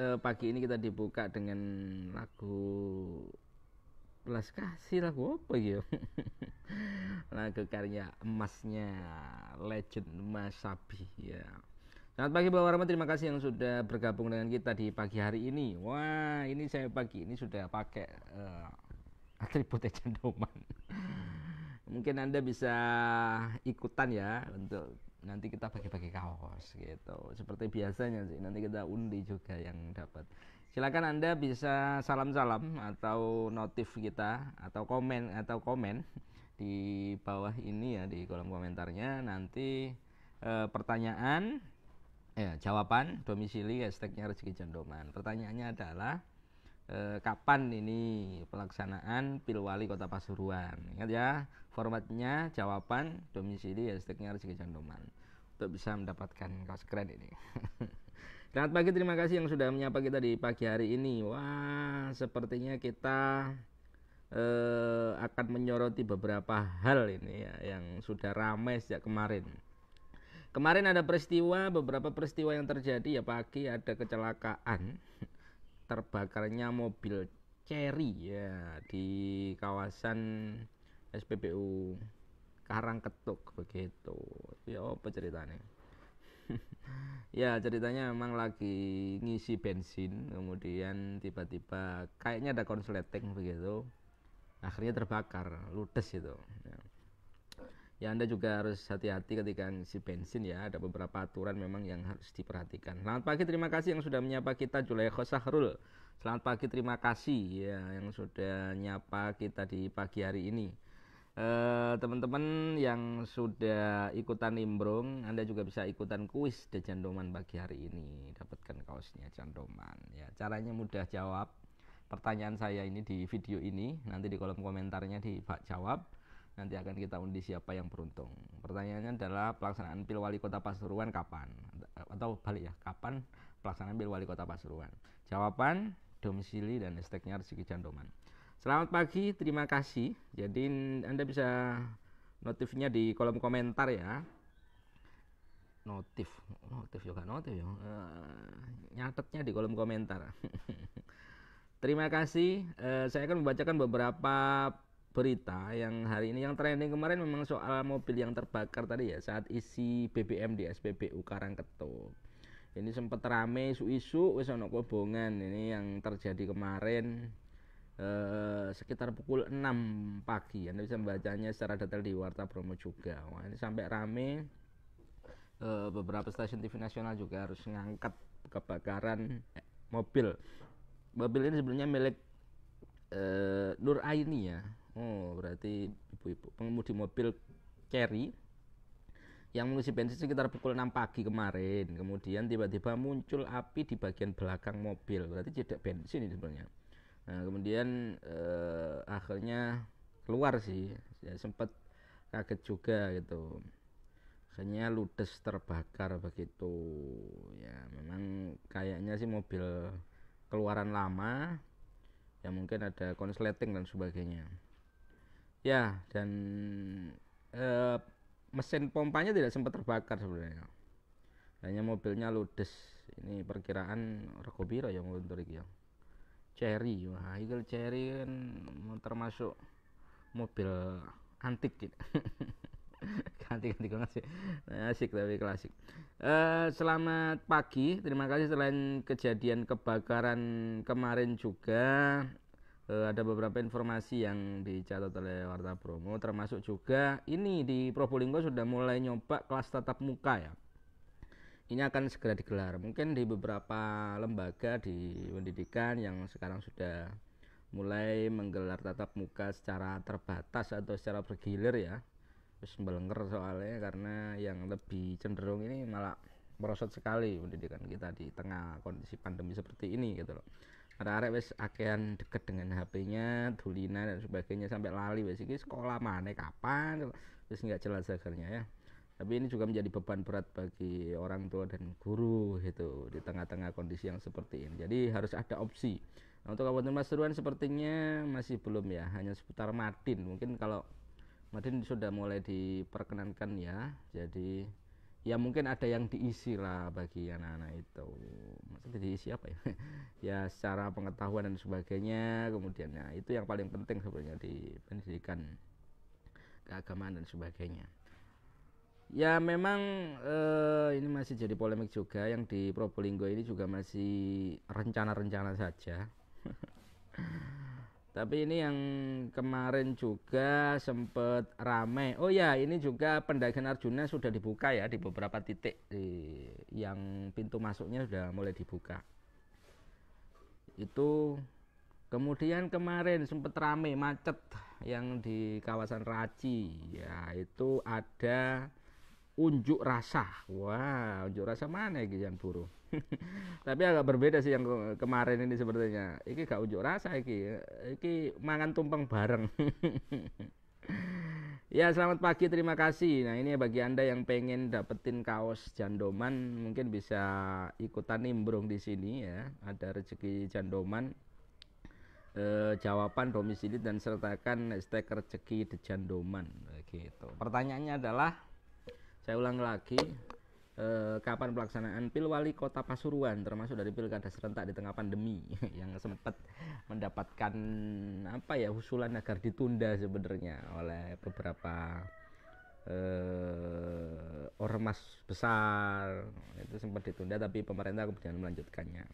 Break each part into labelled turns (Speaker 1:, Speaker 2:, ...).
Speaker 1: eh, pagi ini kita dibuka dengan lagu plus kasih lagu apa ya lagu karya emasnya legend Mas Sabi ya Selamat pagi Bapak Rahmat, terima kasih yang sudah bergabung dengan kita di pagi hari ini Wah ini saya pagi ini sudah pakai uh, atribut cendoman Mungkin Anda bisa ikutan ya untuk nanti kita bagi-bagi kaos gitu seperti biasanya sih nanti kita undi juga yang dapat silakan anda bisa salam-salam atau notif kita atau komen atau komen di bawah ini ya di kolom komentarnya nanti e, pertanyaan ya jawaban domisili hashtagnya rezeki jendoman pertanyaannya adalah e, kapan ini pelaksanaan pilwali kota Pasuruan ingat ya formatnya jawaban domisili ya stiknya rezeki canduman untuk bisa mendapatkan kaos keren ini selamat pagi terima kasih yang sudah menyapa kita di pagi hari ini wah sepertinya kita eh, akan menyoroti beberapa hal ini ya yang sudah ramai sejak kemarin Kemarin ada peristiwa, beberapa peristiwa yang terjadi ya pagi ada kecelakaan terbakarnya mobil Cherry ya di kawasan SPBU Karang Ketuk begitu ya apa ceritanya ya ceritanya memang lagi ngisi bensin kemudian tiba-tiba kayaknya ada konsleting begitu akhirnya terbakar ludes itu ya. ya anda juga harus hati-hati ketika ngisi bensin ya ada beberapa aturan memang yang harus diperhatikan selamat pagi terima kasih yang sudah menyapa kita Julaiho Sahrul selamat pagi terima kasih ya yang sudah nyapa kita di pagi hari ini teman eh, teman-teman yang sudah ikutan nimbrung, Anda juga bisa ikutan kuis The Jandoman pagi hari ini. Dapatkan kaosnya Jandoman. Ya, caranya mudah jawab pertanyaan saya ini di video ini. Nanti di kolom komentarnya di Pak jawab. Nanti akan kita undi siapa yang beruntung. Pertanyaannya adalah pelaksanaan pil wali kota Pasuruan kapan? Atau balik ya, kapan pelaksanaan pil wali kota Pasuruan? Jawaban, domisili dan esteknya rezeki Jandoman. Selamat pagi, terima kasih. Jadi Anda bisa notifnya di kolom komentar ya. Notif, notif juga notif ya. Uh, nyatetnya di kolom komentar. terima kasih. Uh, saya akan membacakan beberapa berita yang hari ini yang trending kemarin memang soal mobil yang terbakar tadi ya saat isi BBM di SPBU Karangketuk. Ini sempat rame isu-isu wis ana kobongan ini yang terjadi kemarin eh, sekitar pukul 6 pagi Anda bisa membacanya secara detail di Warta Promo juga Wah, ini sampai rame eh, beberapa stasiun TV nasional juga harus ngangkat kebakaran eh, mobil mobil ini sebenarnya milik eh, Nur Aini ya Oh berarti ibu-ibu pengemudi mobil carry yang mengisi bensin sekitar pukul 6 pagi kemarin. Kemudian tiba-tiba muncul api di bagian belakang mobil. Berarti tidak bensin ini sebenarnya nah kemudian eh, akhirnya keluar sih ya, sempat kaget juga gitu akhirnya ludes terbakar begitu ya memang kayaknya sih mobil keluaran lama ya mungkin ada konsleting dan sebagainya ya dan eh, mesin pompanya tidak sempat terbakar sebenarnya hanya mobilnya ludes ini perkiraan rekobiro yang mobil ya Cherry wah Eagle Cherry kan termasuk mobil antik gitu antik antik banget sih nah, asik tapi klasik uh, selamat pagi terima kasih selain kejadian kebakaran kemarin juga uh, ada beberapa informasi yang dicatat oleh Warta Promo termasuk juga ini di Probolinggo sudah mulai nyoba kelas tatap muka ya ini akan segera digelar. Mungkin di beberapa lembaga di pendidikan yang sekarang sudah mulai menggelar tatap muka secara terbatas atau secara bergilir ya. Terus melengker soalnya karena yang lebih cenderung ini malah merosot sekali pendidikan kita di tengah kondisi pandemi seperti ini gitu loh ada arek wis akean deket dengan HP-nya, dulina dan sebagainya sampai lali wis iki sekolah mana kapan wis nggak jelas akhirnya ya tapi ini juga menjadi beban berat bagi orang tua dan guru gitu di tengah-tengah kondisi yang seperti ini jadi harus ada opsi nah, untuk Kabupaten Pasuruan sepertinya masih belum ya hanya seputar Madin mungkin kalau Madin sudah mulai diperkenankan ya jadi ya mungkin ada yang diisi lah bagi anak-anak itu maksudnya diisi apa ya ya secara pengetahuan dan sebagainya kemudian ya itu yang paling penting sebenarnya di pendidikan keagamaan dan sebagainya ya memang uh, ini masih jadi polemik juga yang di Probolinggo ini juga masih rencana-rencana saja tapi ini yang kemarin juga sempat rame. oh ya ini juga pendakian Arjuna sudah dibuka ya di beberapa titik di, yang pintu masuknya sudah mulai dibuka itu kemudian kemarin sempat rame macet yang di kawasan Raci ya itu ada unjuk rasa. Wah, wow, unjuk rasa mana iki yang buruh? Tapi agak berbeda sih yang kemarin ini sepertinya. ini gak unjuk rasa iki. Iki mangan tumpeng bareng. ya, selamat pagi, terima kasih. Nah, ini bagi Anda yang pengen dapetin kaos jandoman, mungkin bisa ikutan nimbrung di sini ya. Ada rezeki jandoman. E, jawaban domisili dan sertakan stiker rezeki dejandoman gitu. Pertanyaannya adalah saya ulang lagi eh, kapan pelaksanaan pilwali kota Pasuruan termasuk dari pilkada serentak di tengah pandemi yang sempat mendapatkan apa ya usulan agar ditunda sebenarnya oleh beberapa eh, ormas besar itu sempat ditunda tapi pemerintah kemudian melanjutkannya.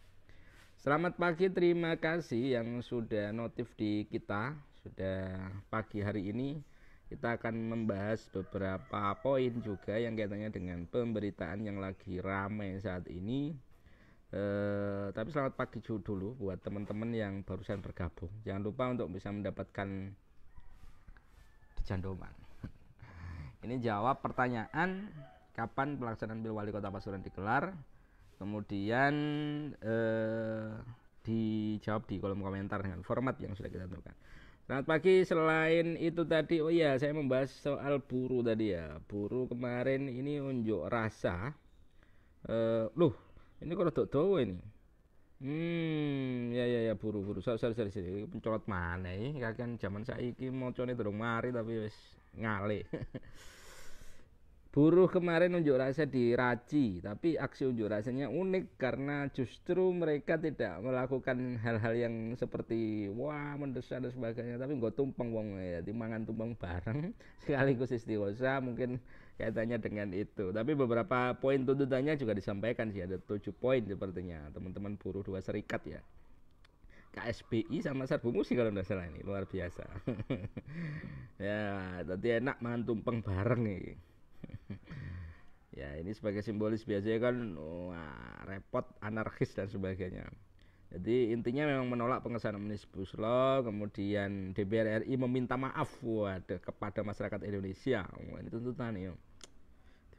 Speaker 1: Selamat pagi, terima kasih yang sudah notif di kita sudah pagi hari ini kita akan membahas beberapa poin juga yang kaitannya dengan pemberitaan yang lagi ramai saat ini. E, tapi selamat pagi dulu buat teman-teman yang barusan bergabung. Jangan lupa untuk bisa mendapatkan candoman. Ini jawab pertanyaan kapan pelaksanaan pil wali kota Pasuruan dikelar. kemudian eh, dijawab di kolom komentar dengan format yang sudah kita tentukan. Selamat pagi. Selain itu tadi, oh iya, saya membahas soal buru tadi ya. Buru kemarin ini unjuk rasa. Eh, uh, loh, ini kok rodok dawa ini. Hmm, ya ya ya buru-buru. Sorry sorry sorry. sorry. Pencolot mana ya? saya zaman saiki mocone durung mari tapi wis ngale. Buruh kemarin unjuk rasa di Raci, tapi aksi unjuk rasanya unik karena justru mereka tidak melakukan hal-hal yang seperti wah mendesak dan sebagainya, tapi nggak tumpeng wong ya, dimangan tumpeng bareng sekaligus istiwasa mungkin kaitannya dengan itu. Tapi beberapa poin tuntutannya juga disampaikan sih ada tujuh poin sepertinya teman-teman buruh dua serikat ya. KSBI sama Serbu Musik kalau tidak salah ini luar biasa. ya, tadi enak mangan tumpeng bareng nih ya ini sebagai simbolis biasanya kan wah repot anarkis dan sebagainya jadi intinya memang menolak pengesahan Omnibus Law, kemudian DPR RI meminta maaf waduh, kepada masyarakat Indonesia. Wah, ini tuntutan ya.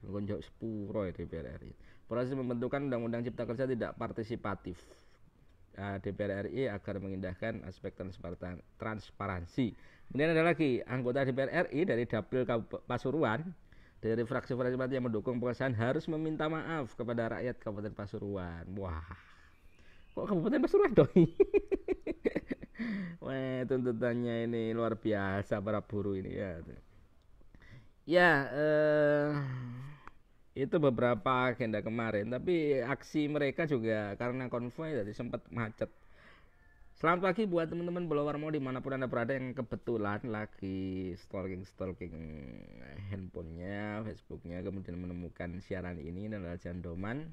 Speaker 1: Dikonjok sepuro ya DPR RI. Proses pembentukan Undang-Undang Cipta Kerja tidak partisipatif. Uh, ya, DPR RI agar mengindahkan aspek transparansi. Kemudian ada lagi anggota DPR RI dari Dapil Pasuruan dari fraksi-fraksi partai yang mendukung pengesahan harus meminta maaf kepada rakyat Kabupaten Pasuruan. Wah, kok Kabupaten Pasuruan dong? Wah, tuntutannya ini luar biasa para buruh ini ya. Ya, eh, itu beberapa agenda kemarin, tapi aksi mereka juga karena konvoy tadi sempat macet Selamat pagi buat teman-teman blower mau dimanapun anda berada yang kebetulan lagi stalking stalking handphonenya, Facebooknya, kemudian menemukan siaran ini dan adalah Jandoman.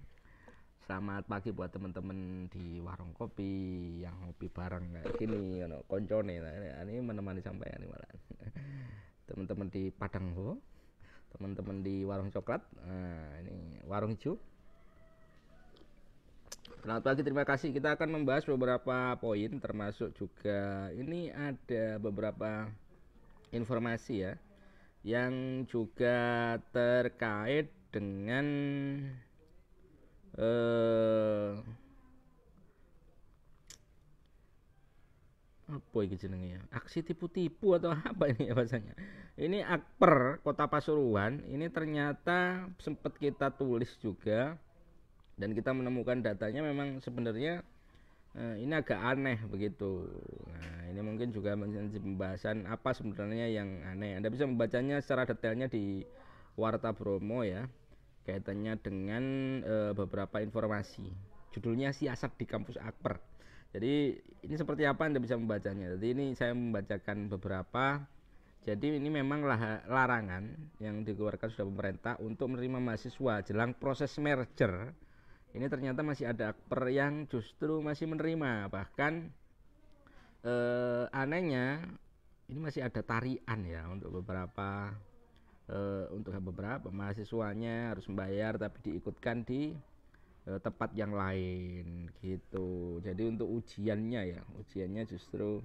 Speaker 1: Selamat pagi buat teman-teman di warung kopi yang ngopi bareng kayak gini, you koncone, ini menemani sampai ini malah. Teman-teman di Padang Ho, teman-teman di warung coklat, nah, ini warung hijau, Selamat pagi, terima kasih. Kita akan membahas beberapa poin, termasuk juga ini ada beberapa informasi ya, yang juga terkait dengan eh, apa ini jenengnya? Ya? Aksi tipu-tipu atau apa ini ya bahasanya? Ini Akper Kota Pasuruan ini ternyata sempat kita tulis juga dan kita menemukan datanya memang sebenarnya eh, ini agak aneh begitu. Nah, ini mungkin juga menjadi pembahasan apa sebenarnya yang aneh. Anda bisa membacanya secara detailnya di Warta Bromo ya. Kaitannya dengan eh, beberapa informasi. Judulnya Siasat di Kampus Akper. Jadi ini seperti apa Anda bisa membacanya. Jadi ini saya membacakan beberapa jadi ini memang larangan yang dikeluarkan sudah pemerintah untuk menerima mahasiswa jelang proses merger ini ternyata masih ada akper yang justru masih menerima bahkan eh, anehnya ini masih ada tarian ya untuk beberapa eh, untuk beberapa mahasiswanya harus membayar tapi diikutkan di eh, tempat yang lain gitu jadi untuk ujiannya ya ujiannya justru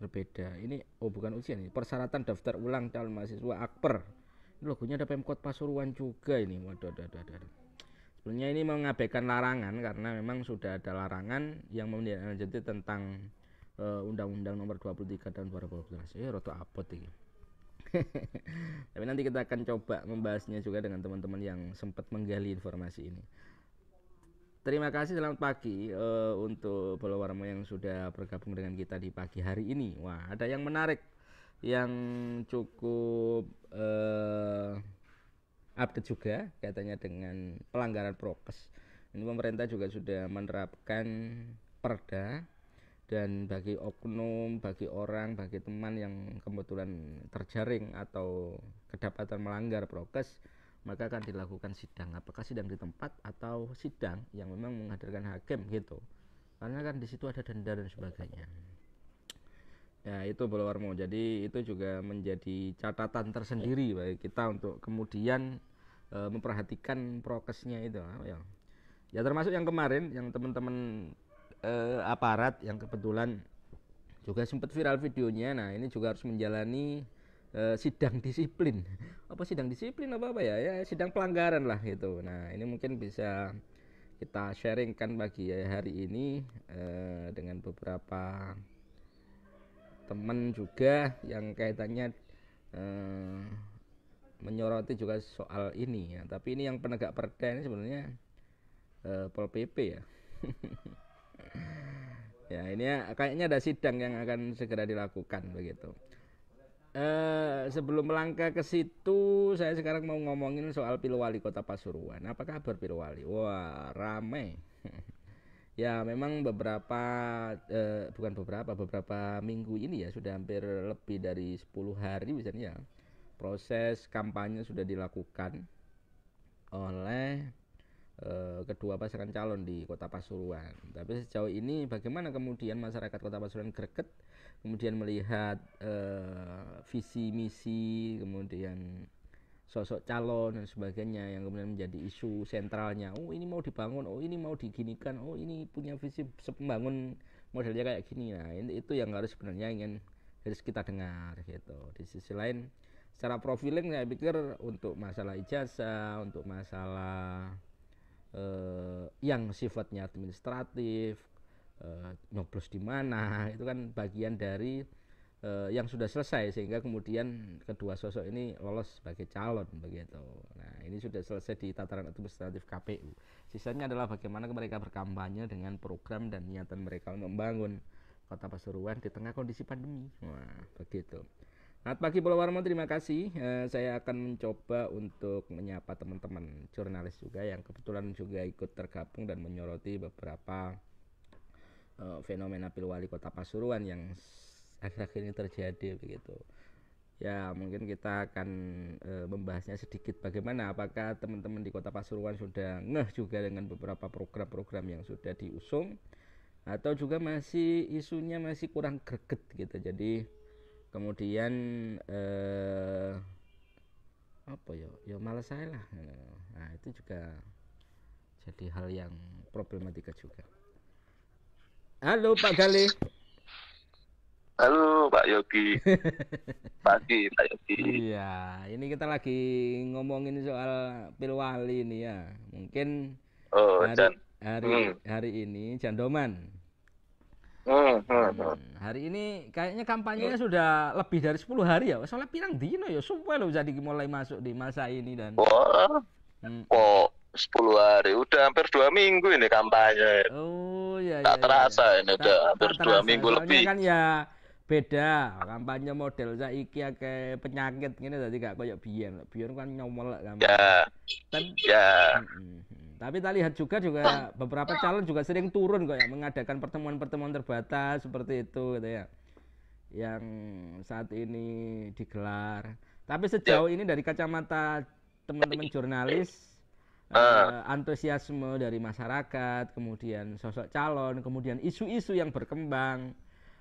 Speaker 1: berbeda ini oh bukan ujian ini persyaratan daftar ulang calon mahasiswa akper ini logonya ada pemkot Pasuruan juga ini waduh waduh, waduh. Sebenarnya ini mengabaikan larangan karena memang sudah ada larangan yang menjadi tentang undang eh, Undang-Undang Nomor 23 tahun 2012. Ya, roto apot ini. Tapi nanti kita akan coba membahasnya juga dengan teman-teman yang sempat menggali informasi ini. Terima kasih selamat pagi uh, untuk followermu yang sudah bergabung dengan kita di pagi hari ini. Wah, ada yang menarik yang cukup uh, update juga katanya dengan pelanggaran prokes. Ini pemerintah juga sudah menerapkan perda dan bagi oknum, bagi orang, bagi teman yang kebetulan terjaring atau kedapatan melanggar prokes maka akan dilakukan sidang apakah sidang di tempat atau sidang yang memang menghadirkan hakim gitu karena kan di situ ada denda dan sebagainya Ya itu Bolowarmo. Jadi itu juga menjadi catatan tersendiri bagi kita untuk kemudian e, memperhatikan prokesnya itu. Ah, ya. ya termasuk yang kemarin yang teman-teman e, aparat yang kebetulan juga sempat viral videonya. Nah ini juga harus menjalani e, sidang disiplin. apa sidang disiplin apa apa ya? Ya sidang pelanggaran lah gitu. Nah ini mungkin bisa kita sharingkan bagi hari ini dengan beberapa teman juga yang kaitannya eh, menyoroti juga soal ini ya tapi ini yang penegak perda ini sebenarnya eh, pol pp ya ya ini ya, kayaknya ada sidang yang akan segera dilakukan begitu eh, sebelum melangkah ke situ saya sekarang mau ngomongin soal pilwali kota Pasuruan apakah berpilwali wah ramai ya memang beberapa eh, bukan beberapa beberapa minggu ini ya sudah hampir lebih dari 10 hari misalnya proses kampanye sudah dilakukan oleh eh, kedua pasangan calon di Kota Pasuruan. Tapi sejauh ini bagaimana kemudian masyarakat Kota Pasuruan greget kemudian melihat eh, visi misi kemudian sosok calon dan sebagainya yang kemudian menjadi isu sentralnya oh ini mau dibangun oh ini mau diginikan oh ini punya visi pembangun modelnya kayak gini nah itu yang harus sebenarnya ingin harus kita dengar gitu di sisi lain secara profiling saya pikir untuk masalah ijazah untuk masalah eh, yang sifatnya administratif eh, nyoblos di mana itu kan bagian dari uh, yang sudah selesai sehingga kemudian kedua sosok ini lolos sebagai calon begitu. Nah, ini sudah selesai di tataran administratif KPU. Sisanya adalah bagaimana mereka berkampanye dengan program dan niatan mereka membangun kota Pasuruan di tengah kondisi pandemi. Wah, begitu. Selamat pagi Pulau Warmo, terima kasih. Uh, saya akan mencoba untuk menyapa teman-teman jurnalis juga yang kebetulan juga ikut tergabung dan menyoroti beberapa uh, fenomena pilwali kota Pasuruan yang akhir-akhir ini terjadi begitu ya mungkin kita akan e, membahasnya sedikit bagaimana apakah teman-teman di kota Pasuruan sudah ngeh juga dengan beberapa program-program yang sudah diusung atau juga masih isunya masih kurang greget gitu jadi kemudian e, apa ya ya malas saya lah nah itu juga jadi hal yang problematika juga halo Pak Galih
Speaker 2: Halo Pak Yogi. Pagi Pak
Speaker 1: Yogi. Iya, ini kita lagi ngomongin soal pilwali ini ya. Mungkin oh, hari dan, hari, hmm. hari ini jandoman. Hmm, hmm, hmm, hmm. Hari ini kayaknya kampanyenya hmm. sudah lebih dari 10 hari ya. Soalnya pirang dino ya, supaya lo jadi mulai masuk di masa ini dan.
Speaker 2: Oh, hmm. oh 10 hari udah hampir dua minggu ini kampanye. Oh iya. Tak iya, iya. terasa iya. ini udah tak, hampir tak dua minggu Soalnya lebih. Kan
Speaker 1: ya beda kampanye model saiki ke penyakit ini tadi gak koyok biar biar kan nyomol ya. kan ya tapi, ya tapi kita lihat juga juga beberapa calon juga sering turun kok ya mengadakan pertemuan-pertemuan terbatas seperti itu gitu ya yang saat ini digelar tapi sejauh ya. ini dari kacamata teman-teman jurnalis uh. antusiasme dari masyarakat kemudian sosok calon kemudian isu-isu yang berkembang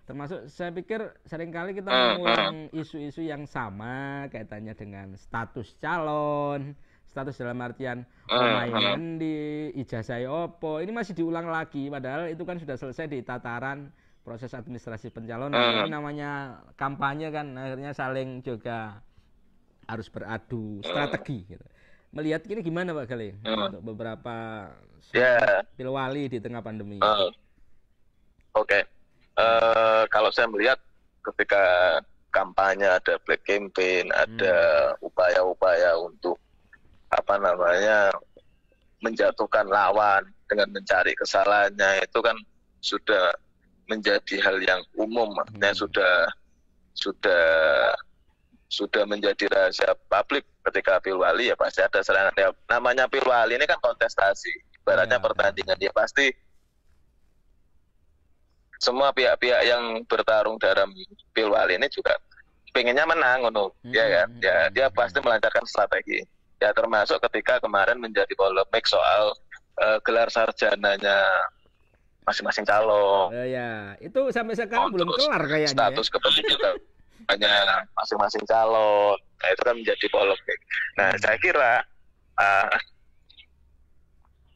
Speaker 1: termasuk saya pikir seringkali kita ah, mengulang ah. isu-isu yang sama kaitannya dengan status calon status dalam artian ah, pemain di ijazah opo ini masih diulang lagi padahal itu kan sudah selesai di tataran proses administrasi pencalonan ini namanya kampanye kan akhirnya saling juga harus beradu strategi gitu. melihat ini gimana pak Galih untuk beberapa yeah. pilwali di tengah pandemi oke
Speaker 2: okay uh, kalau saya melihat ketika kampanye ada black campaign, ada hmm. upaya-upaya untuk apa namanya menjatuhkan lawan dengan mencari kesalahannya itu kan sudah menjadi hal yang umum, artinya hmm. sudah sudah sudah menjadi rahasia publik ketika pilwali ya pasti ada serangan ya namanya pilwali ini kan kontestasi ibaratnya iya. ya. pertandingan dia pasti semua pihak-pihak yang bertarung dalam pilwal ini juga pengennya menang, ngono, hmm. ya kan? Ya, hmm. dia pasti melancarkan strategi. Ya termasuk ketika kemarin menjadi polemik soal uh, gelar sarjananya masing-masing calon. Uh, ya,
Speaker 1: itu sampai sekarang oh, belum kelar kayaknya. Ya.
Speaker 2: Status ya? kepemimpinan hanya masing-masing calon. Nah, itu kan menjadi polemik. Nah, hmm. saya kira uh,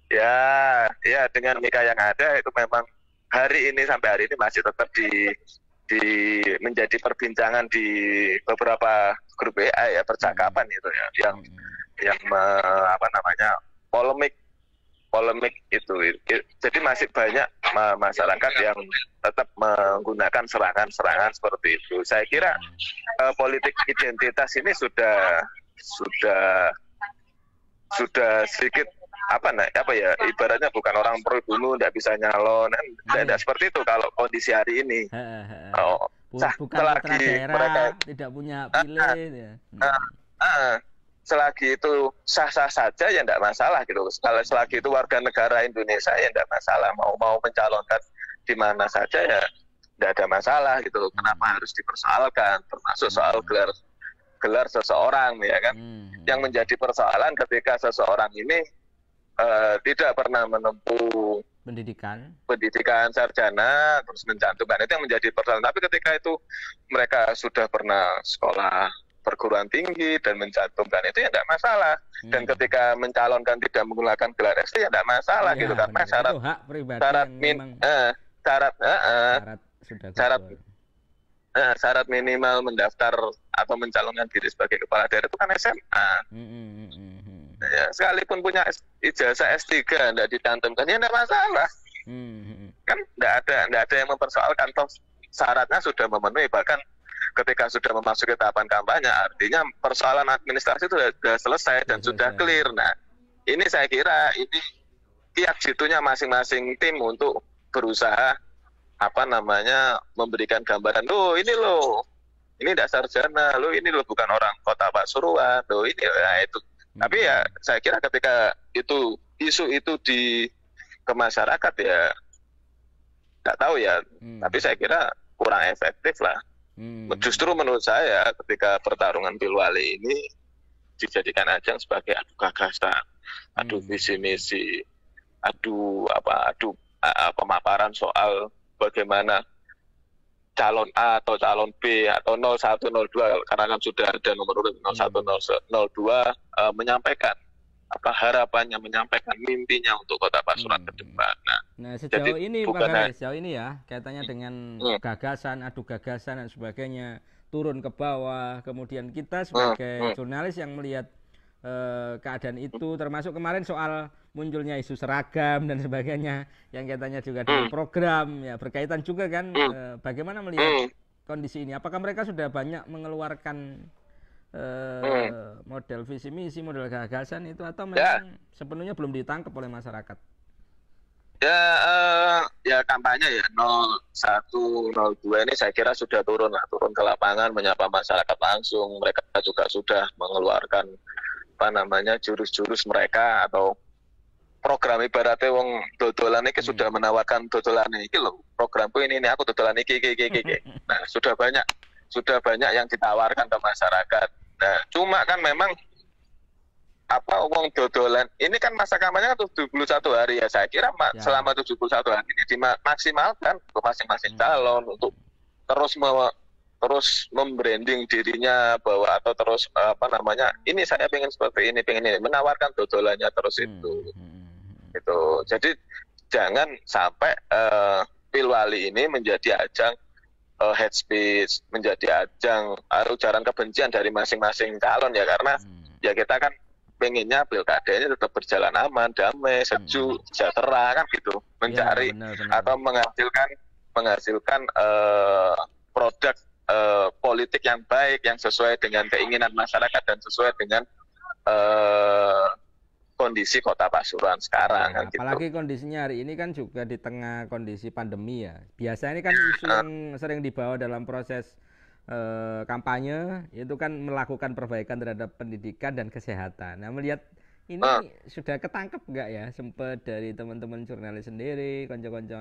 Speaker 2: ya, ya dengan nikah yang ada itu memang hari ini sampai hari ini masih tetap di di menjadi perbincangan di beberapa grup WA ya percakapan itu ya yang yang me, apa namanya polemik polemik itu. Jadi masih banyak masyarakat yang tetap menggunakan serangan-serangan seperti itu. Saya kira eh, politik identitas ini sudah sudah sudah sedikit apa nah, apa ya iya. ibaratnya bukan orang bunuh tidak bisa nyalon kan tidak iya. seperti itu kalau kondisi hari ini he, oh
Speaker 1: Buk bukan selagi daerah, mereka tidak punya ah, ah. pilih ah, ya.
Speaker 2: ah, hmm. ah, selagi itu sah-sah saja ya tidak masalah gitu kalau selagi itu warga negara Indonesia ya tidak masalah mau mau mencalonkan di mana saja ya tidak ada masalah gitu hmm. Kenapa hmm. harus dipersoalkan? Termasuk soal hmm. gelar gelar seseorang ya kan. Hmm. Yang menjadi persoalan ketika seseorang ini uh, tidak pernah menempuh
Speaker 1: pendidikan
Speaker 2: pendidikan sarjana terus mencantumkan itu yang menjadi persoalan tapi ketika itu mereka sudah pernah sekolah perguruan tinggi dan mencantumkan itu ya tidak masalah hmm. dan ketika mencalonkan tidak menggunakan gelar SD ya tidak masalah ya, gitu kan karena syarat hak syarat min eh, syarat uh, uh, syarat sudah syarat syarat minimal mendaftar atau mencalonkan diri sebagai kepala daerah itu kan SMA Mm hmm. hmm, hmm, hmm ya, sekalipun punya ijazah S3 tidak ditantumkan ya tidak masalah hmm. kan tidak ada tidak ada yang mempersoalkan toh syaratnya sudah memenuhi bahkan ketika sudah memasuki tahapan kampanye artinya persoalan administrasi itu sudah, sudah selesai dan ya, sudah ya. clear nah ini saya kira ini tiap situnya masing-masing tim untuk berusaha apa namanya memberikan gambaran lo ini loh ini dasar sarjana lo ini lo bukan orang kota Pak Suruan lo ini ya itu Hmm. Tapi ya saya kira ketika itu isu itu di ke masyarakat ya nggak tahu ya. Hmm. Tapi saya kira kurang efektif lah. Hmm. Justru menurut saya ketika pertarungan pilwali ini dijadikan ajang sebagai adu gagasan, adu hmm. visi misi, adu apa adu uh, pemaparan soal bagaimana calon A atau calon B atau 0102 karena kan sudah ada nomor urut 0102 uh, menyampaikan apa harapannya menyampaikan mimpinya untuk kota Pasuruan hmm. ke depan. Nah,
Speaker 1: nah sejauh jadi, ini Pak Kare, sejauh ini ya kaitannya hmm. dengan hmm. gagasan, adu gagasan dan sebagainya turun ke bawah. Kemudian kita hmm. sebagai hmm. jurnalis yang melihat uh, keadaan hmm. itu, termasuk kemarin soal munculnya isu seragam dan sebagainya yang katanya juga dengan program ya berkaitan juga kan uh, bagaimana melihat kondisi ini. Apakah mereka sudah banyak mengeluarkan hmm. Eh, model visi misi, model gagasan itu atau ya. memang ya. sepenuhnya belum ditangkap oleh masyarakat?
Speaker 2: Ya, uh, ya kampanye ya 01, 02 ini saya kira sudah turun lah, turun ke lapangan menyapa masyarakat langsung. Mereka juga sudah mengeluarkan apa namanya jurus-jurus mereka atau program ibaratnya wong dodolan ini sudah hmm. menawarkan dodolan ini loh program ini ini aku dodolan ini, ini, ini, ini. Nah sudah banyak sudah banyak yang ditawarkan ke masyarakat Nah, cuma kan memang apa uang dodolan ini kan masa kampanye kan 71 hari ya saya kira ya. selama 71 hari ini dimaksimalkan untuk masing-masing hmm. calon untuk terus me terus membranding dirinya bahwa atau terus apa namanya ini saya pengen seperti ini pengen ini menawarkan dodolannya terus hmm, itu hmm, hmm. itu jadi jangan sampai uh, pilwali ini menjadi ajang uh, eh, head speech menjadi ajang ujaran kebencian dari masing-masing calon ya karena hmm. ya kita kan pengennya pilkadanya tetap berjalan aman, damai, sejuk, hmm. sejahtera kan gitu, mencari ya, benar, benar. atau menghasilkan menghasilkan uh, produk uh, politik yang baik yang sesuai dengan keinginan masyarakat dan sesuai dengan uh, kondisi kota Pasuruan sekarang ya, gitu.
Speaker 1: Apalagi kondisinya hari ini kan juga di tengah kondisi pandemi ya. Biasanya ini kan hmm, isu yang sering dibawa dalam proses eh, kampanye itu kan melakukan perbaikan terhadap pendidikan dan kesehatan. Nah melihat ini uh. sudah ketangkep nggak ya sempat dari teman-teman jurnalis sendiri, konco-konco.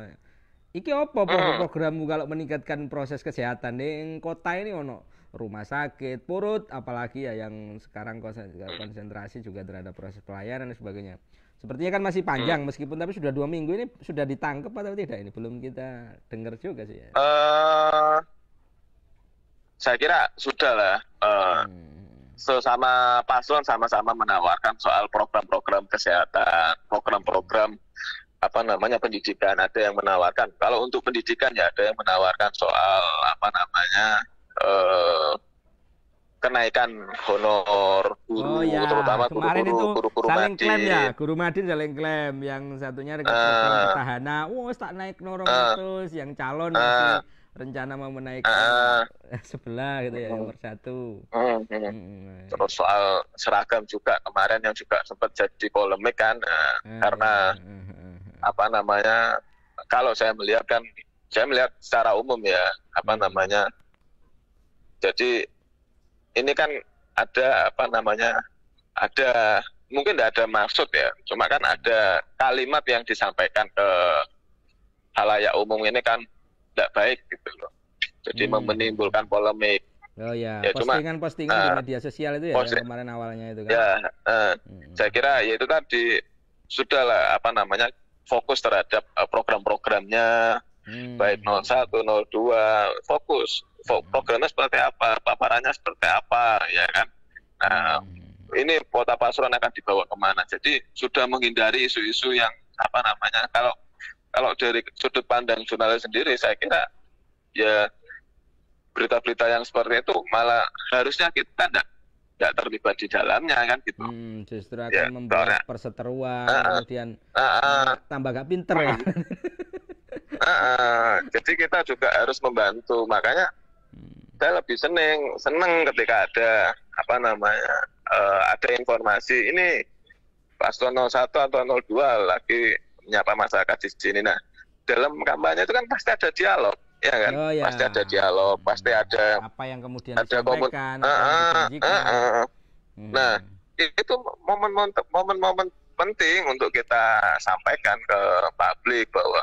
Speaker 1: Iki apa uh. Hmm. programmu kalau meningkatkan proses kesehatan di kota ini ono? rumah sakit, purut, apalagi ya yang sekarang konsentrasi juga terhadap proses pelayanan dan sebagainya. Sepertinya kan masih panjang, hmm. meskipun tapi sudah dua minggu ini sudah ditangkap atau tidak ini belum kita dengar juga sih. Ya.
Speaker 2: Uh, saya kira sudah lah. Uh, hmm. Sesama paslon sama-sama menawarkan soal program-program kesehatan, program-program apa namanya pendidikan. Ada yang menawarkan. Kalau untuk pendidikan ya ada yang menawarkan soal apa namanya Eh, kenaikan honor guru oh, ya. terutama guru Kemarin guru, itu guru, guru saling klaim ya
Speaker 1: guru Madin saling klaim yang satunya rekan uh, wow oh, tak naik norong uh, terus yang calon uh, masih rencana mau menaikkan uh, sebelah gitu ya nomor satu
Speaker 2: uh, uh, terus soal seragam juga kemarin yang juga sempat jadi polemik kan uh, karena hmm, hmm, apa namanya kalau saya melihat kan saya melihat secara umum ya apa namanya jadi ini kan ada apa namanya ada mungkin tidak ada maksud ya, cuma kan ada kalimat yang disampaikan ke halayak umum ini kan tidak baik gitu loh. Jadi hmm. menimbulkan polemik.
Speaker 1: Oh iya, ya, ya postingan-postingan uh, di eh, media sosial itu ya posting, kemarin awalnya itu kan. Ya,
Speaker 2: uh, hmm. saya kira ya itu tadi sudahlah apa namanya fokus terhadap eh, program-programnya hmm. baik 01, 02 fokus programnya seperti apa, paparannya seperti apa, ya kan? Nah, hmm. ini kota Pasuruan akan dibawa kemana? Jadi sudah menghindari isu-isu yang apa namanya kalau kalau dari sudut pandang jurnalis sendiri saya kira ya berita-berita yang seperti itu malah harusnya kita tidak tidak terlibat di dalamnya kan gitu. Hmm, justru akan ya, membuat soalnya,
Speaker 1: perseteruan uh, kemudian uh, uh, tambah gak pinter. Uh,
Speaker 2: uh, uh, jadi kita juga harus membantu makanya saya lebih seneng seneng ketika ada apa namanya uh, ada informasi ini paslon 01 atau 02 lagi menyapa masyarakat di sini. Nah, dalam kampanye itu kan pasti ada dialog, ya kan? Oh, ya. Pasti ada dialog, pasti hmm. ada apa
Speaker 1: yang kemudian ada komun... uh, uh, uh, uh.
Speaker 2: Hmm. Nah, itu momen-momen penting untuk kita sampaikan ke publik bahwa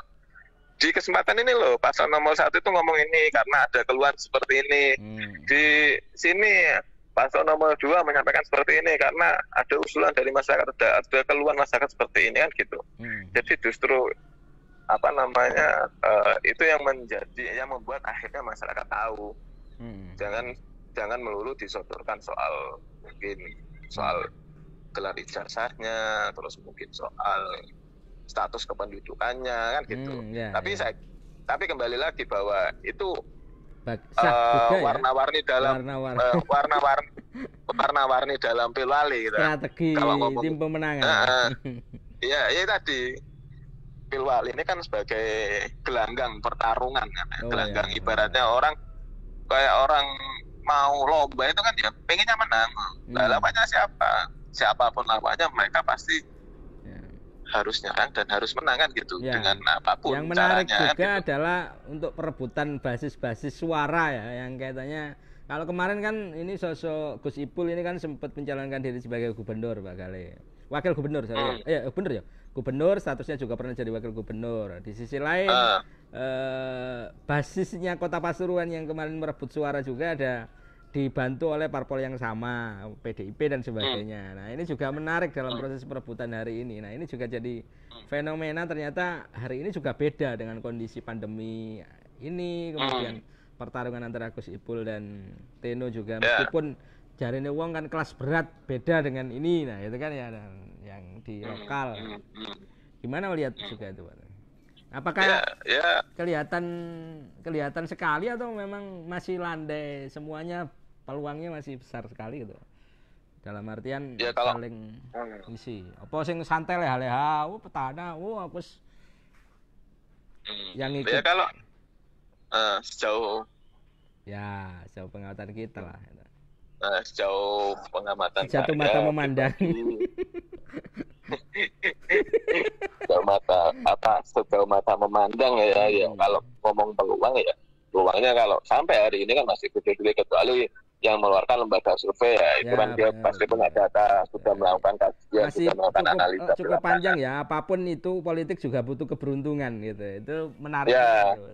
Speaker 2: di kesempatan ini loh pasal nomor satu itu ngomong ini karena ada keluhan seperti ini hmm. di sini Pasal nomor dua menyampaikan seperti ini karena ada usulan dari masyarakat ada, ada keluhan masyarakat seperti ini kan gitu hmm. jadi justru apa namanya uh, itu yang menjadi yang membuat akhirnya masyarakat tahu hmm. jangan jangan melulu disodorkan soal mungkin soal hmm. gelar ijazahnya terus mungkin soal status kependudukannya kan gitu. Hmm, ya, tapi ya. saya tapi kembali lagi bahwa itu
Speaker 1: eh, ya? warna-warni uh, dalam
Speaker 2: warna-warni eh, warna -warni, dalam pilwali gitu. Strategi
Speaker 1: Kalau ngomong, tim pemenangan. Uh,
Speaker 2: iya, iya tadi pilwali ini kan sebagai gelanggang pertarungan kan. Ya. Oh, gelanggang ya. ibaratnya orang kayak orang mau lomba itu kan ya pengennya menang. Hmm. Nah, siapa? Siapapun lawannya mereka pasti harus nyerang dan harus menang kan gitu ya. dengan apapun yang menarik caranya, kan juga
Speaker 1: gitu. adalah untuk perebutan basis-basis suara ya yang katanya kalau kemarin kan ini sosok Gus Ipul ini kan sempat mencalonkan diri sebagai gubernur Pak Kali. Wakil gubernur sorry. Hmm. ya gubernur ya. Gubernur statusnya juga pernah jadi wakil gubernur. Di sisi lain uh. eh, basisnya Kota Pasuruan yang kemarin merebut suara juga ada dibantu oleh parpol yang sama, PDIP dan hmm. sebagainya. Nah, ini juga menarik dalam hmm. proses perebutan hari ini. Nah, ini juga jadi hmm. fenomena ternyata hari ini juga beda dengan kondisi pandemi ini, kemudian pertarungan antara Gus Ipul dan Teno juga ya. meskipun jarine uang kan kelas berat beda dengan ini. Nah, itu kan ya yang di lokal. Gimana melihat juga itu, Apakah ya, ya. kelihatan kelihatan sekali atau memang masih landai semuanya peluangnya masih besar sekali gitu dalam artian ya, kalau, saling mm. isi apa sing santai leha leha ah, oh petana oh aku hmm. yang itu ya kalau
Speaker 2: uh, sejauh
Speaker 1: ya sejauh pengamatan kita lah
Speaker 2: uh, sejauh pengamatan satu mata memandang sejauh mata apa sejauh mata memandang ya, ya hmm. kalau ngomong peluang ya peluangnya kalau sampai hari ini kan masih kecil-kecil kecuali yang mengeluarkan lembaga survei ya itu ya, kan dia benar, pasti punya data sudah melakukan kajian Masih sudah melakukan cukup, analisa eh, cukup
Speaker 1: panjang ya apapun itu politik juga butuh keberuntungan gitu itu menarik ya.
Speaker 2: Gitu.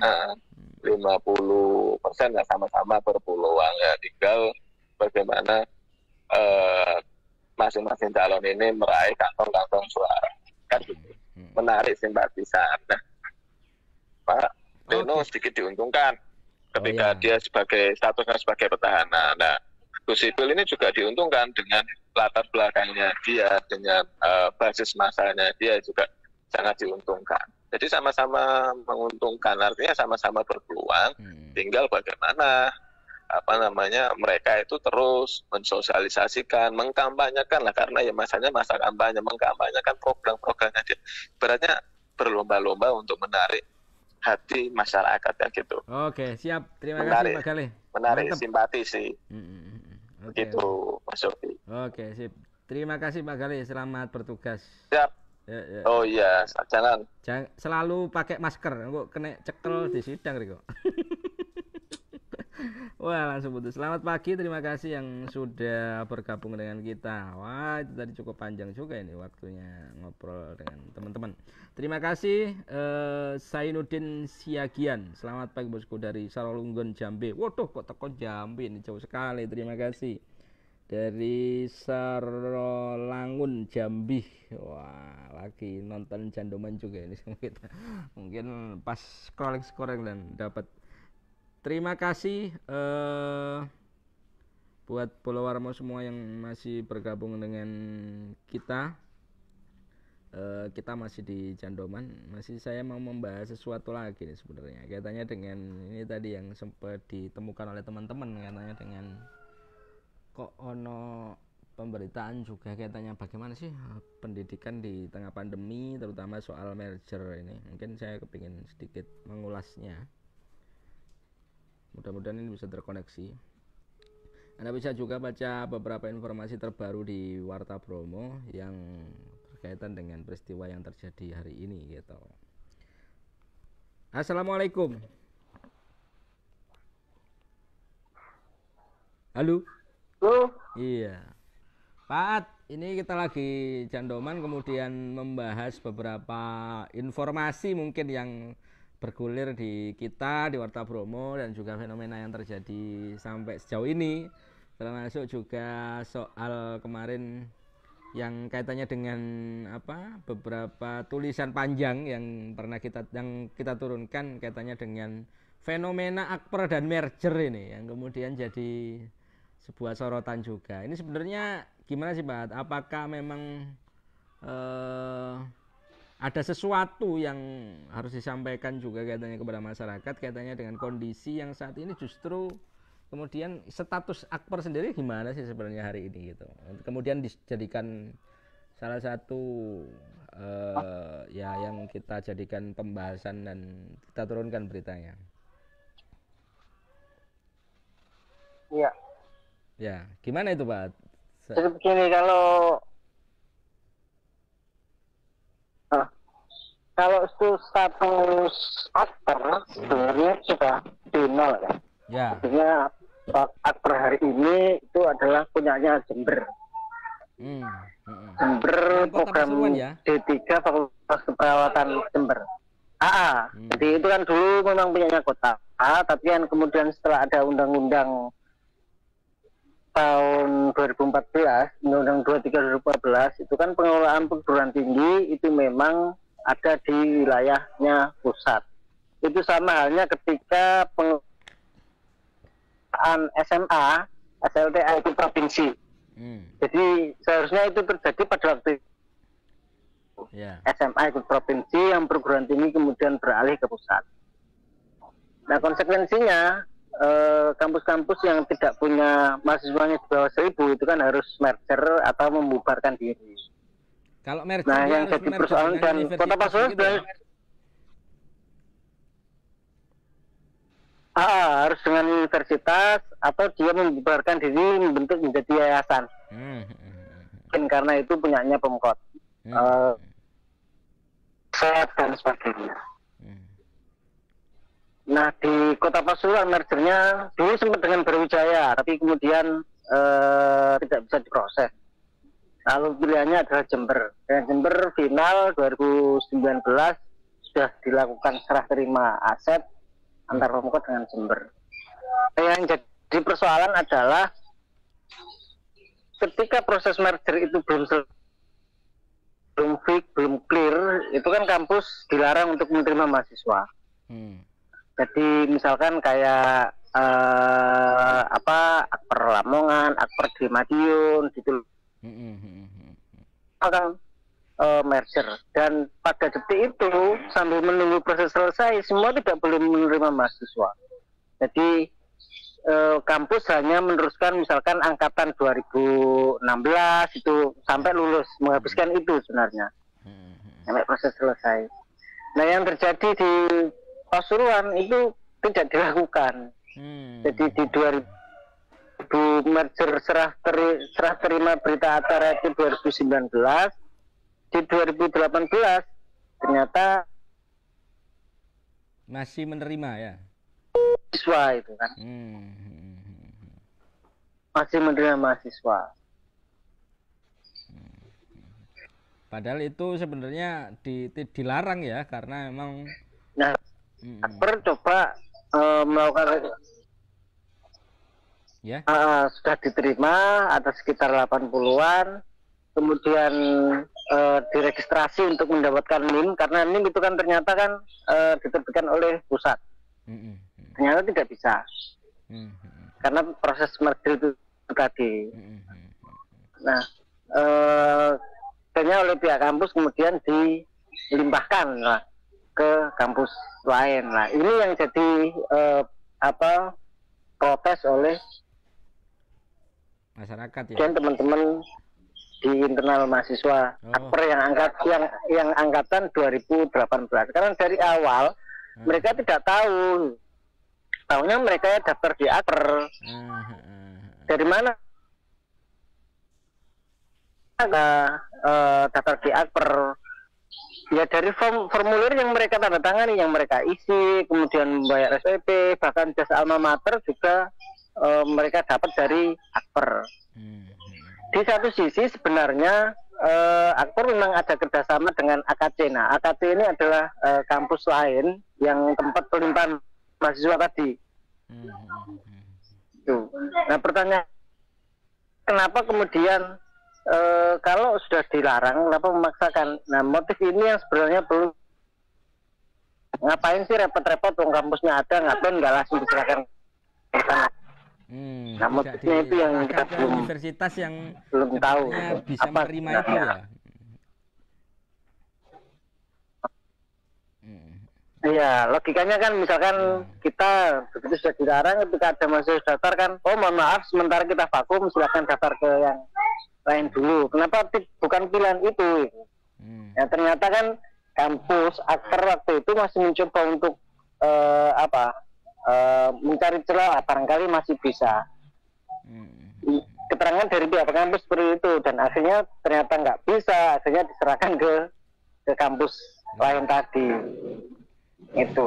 Speaker 2: Nah, lima puluh persen ya sama-sama berpeluang ya tinggal bagaimana eh, masing-masing uh, calon ini meraih kantong-kantong suara kan gitu. Hmm. menarik simpatisan nah, Pak Deno okay. sedikit diuntungkan ketika oh, iya. dia sebagai statusnya sebagai petahana. Nah, Gus Ipil ini juga diuntungkan dengan latar belakangnya dia, dengan uh, basis masanya dia juga sangat diuntungkan. Jadi sama-sama menguntungkan, artinya sama-sama berpeluang. Hmm. Tinggal bagaimana apa namanya mereka itu terus mensosialisasikan, mengkampanyekan lah karena ya masanya masa kampanye mengkampanyekan program-programnya dia. Beratnya berlomba-lomba untuk menarik hati masyarakat ya gitu.
Speaker 1: Oke, siap. Terima menarik, kasih Pak Galih.
Speaker 2: Menarik, Mantap. simpati sih. Mm-hmm. Mm, mm, okay. Begitu, Mas Sofi.
Speaker 1: Oke, sip. Terima kasih Pak Galih. Selamat bertugas.
Speaker 2: Siap. Ya, ya. Oh iya, jangan. jangan.
Speaker 1: Selalu pakai masker. Kok kena cekel hmm. di sidang Riko. Wah langsung putus. Selamat pagi, terima kasih yang sudah bergabung dengan kita. Wah itu tadi cukup panjang juga ini waktunya ngobrol dengan teman-teman. Terima kasih eh, Sainuddin Siagian. Selamat pagi bosku dari Sarolunggon Jambi. Waduh kok tekon Jambi ini jauh sekali. Terima kasih dari Sarolangun Jambi. Wah, lagi nonton jandoman juga ini sama kita. Mungkin pas scrolling-scrolling dan dapat Terima kasih uh, buat followermu semua yang masih bergabung dengan kita. Uh, kita masih di Jandoman, masih saya mau membahas sesuatu lagi nih sebenarnya. Katanya dengan ini tadi yang sempat ditemukan oleh teman-teman katanya dengan kok ono pemberitaan juga katanya bagaimana sih eh, pendidikan di tengah pandemi terutama soal merger ini mungkin saya kepingin sedikit mengulasnya mudah-mudahan ini bisa terkoneksi Anda bisa juga baca beberapa informasi terbaru di Warta Bromo yang berkaitan dengan peristiwa yang terjadi hari ini gitu Assalamualaikum Halo Halo Iya Pak ini kita lagi jandoman kemudian membahas beberapa informasi mungkin yang bergulir di kita di Warta Bromo dan juga fenomena yang terjadi sampai sejauh ini termasuk juga soal kemarin yang kaitannya dengan apa beberapa tulisan panjang yang pernah kita yang kita turunkan kaitannya dengan fenomena akper dan merger ini yang kemudian jadi sebuah sorotan juga. Ini sebenarnya gimana sih Pak? Apakah memang eh, ada sesuatu yang harus disampaikan juga katanya kepada masyarakat katanya dengan kondisi yang saat ini justru kemudian status Akpor sendiri gimana sih sebenarnya hari ini gitu kemudian dijadikan salah satu uh, ya yang kita jadikan pembahasan dan kita turunkan beritanya iya ya gimana itu pak Jadi begini
Speaker 3: kalau kalau itu status aktor sebenarnya sudah di nol ya. Ya. Artinya eh, aktor hari ini itu adalah punyanya Jember.
Speaker 1: Hmm. hmm,
Speaker 3: hmm. Jember program ya? D3 Fakultas Keperawatan Jember. AA. Ah, ah. Hmm. Jadi itu kan dulu memang punyanya kota. A, tapi kan kemudian setelah ada undang-undang tahun 2014, undang-undang 23 2014 itu kan pengelolaan perguruan tinggi itu memang ada di wilayahnya pusat. Itu sama halnya ketika pengelolaan SMA, SLTA itu provinsi. Hmm. Jadi seharusnya itu terjadi pada waktu yeah. SMA ikut provinsi yang perguruan tinggi kemudian beralih ke pusat. Nah konsekuensinya eh, kampus-kampus eh, yang tidak punya mahasiswanya di bawah seribu itu kan harus merger atau membubarkan diri.
Speaker 1: Kalau merger nah, yang jadi persoalan dan kota Pasuruan gitu ya?
Speaker 3: Ah, harus dengan universitas atau dia membubarkan diri membentuk menjadi yayasan.
Speaker 1: Hmm. hmm, hmm,
Speaker 3: hmm. karena itu punyanya pemkot. Hmm. Uh, sehat dan sebagainya. Nah di Kota Pasuruan mergernya dulu sempat dengan Berwijaya, tapi kemudian uh, tidak bisa diproses. Lalu pilihannya adalah Jember. Dan Jember final 2019 sudah dilakukan serah terima aset antar pemuka dengan Jember. Yang jadi persoalan adalah ketika proses merger itu belum belum fix, belum clear, itu kan kampus dilarang untuk menerima mahasiswa. Hmm. Jadi misalkan kayak eh, apa Akper Lamongan, Akper di Madiun, gitu akan uh, eh, merger dan pada detik itu sambil menunggu proses selesai semua tidak boleh menerima mahasiswa jadi uh, kampus hanya meneruskan misalkan angkatan 2016 itu sampai lulus menghabiskan itu sebenarnya sampai proses selesai nah yang terjadi di Pasuruan itu tidak dilakukan hmm. jadi di 2000 Bu Merger serah, teri, serah terima berita acara itu 2019 di 2018
Speaker 1: ternyata masih menerima ya siswa itu kan hmm, hmm, hmm, hmm. masih
Speaker 3: menerima mahasiswa
Speaker 1: padahal itu sebenarnya di, di, dilarang ya karena memang nah hmm. percoba
Speaker 3: e, eh, melakukan ya. Uh, sudah diterima ada sekitar 80-an. Kemudian uh, diregistrasi untuk mendapatkan NIM karena NIM itu kan ternyata kan uh, diterbitkan oleh pusat. Mm -hmm. Ternyata tidak bisa. Mm -hmm. Karena proses merger itu tadi. Mm -hmm. Nah, eh uh, oleh pihak kampus kemudian dilimpahkan lah ke kampus lain. Nah, ini yang jadi uh, apa protes oleh
Speaker 1: masyarakat ya. Dan
Speaker 3: teman-teman di internal mahasiswa oh. akper yang angkat yang yang angkatan 2018. Karena dari awal hmm. mereka tidak tahu. Tahunya mereka daftar di akper. Hmm. Dari mana? Ada uh, daftar di akper ya dari form, formulir yang mereka tanda tangani yang mereka isi kemudian membayar SPP bahkan tes alma mater juga uh, mereka dapat dari akper. Hmm. Di satu sisi sebenarnya uh, eh, akper memang ada kerjasama dengan AKC. Nah, AKC ini adalah uh, kampus lain yang tempat pelimpahan mahasiswa tadi. Hmm. Tuh. Nah, pertanyaan kenapa kemudian e, kalau sudah dilarang, kenapa memaksakan? Nah, motif ini yang sebenarnya perlu ngapain sih repot-repot wong kampusnya ada ngapain nggak langsung diserahkan
Speaker 1: Hmm, nah, maksudnya itu yang kita belum universitas yang belum tahu bisa apa, menerima nah, itu ya. Hmm. Iya, logikanya kan misalkan
Speaker 3: ya. kita begitu sudah dilarang ketika ada masuk daftar kan, oh mohon maaf sementara kita vakum silahkan daftar ke yang lain dulu. Kenapa bukan pilihan itu? Hmm. Ya ternyata kan kampus akar waktu itu masih mencoba untuk uh, apa Uh, mencari celah ah, barangkali masih bisa. Hmm. Keterangan dari pihak kampus seperti itu dan akhirnya ternyata nggak bisa, akhirnya diserahkan ke ke kampus hmm. lain tadi. Itu.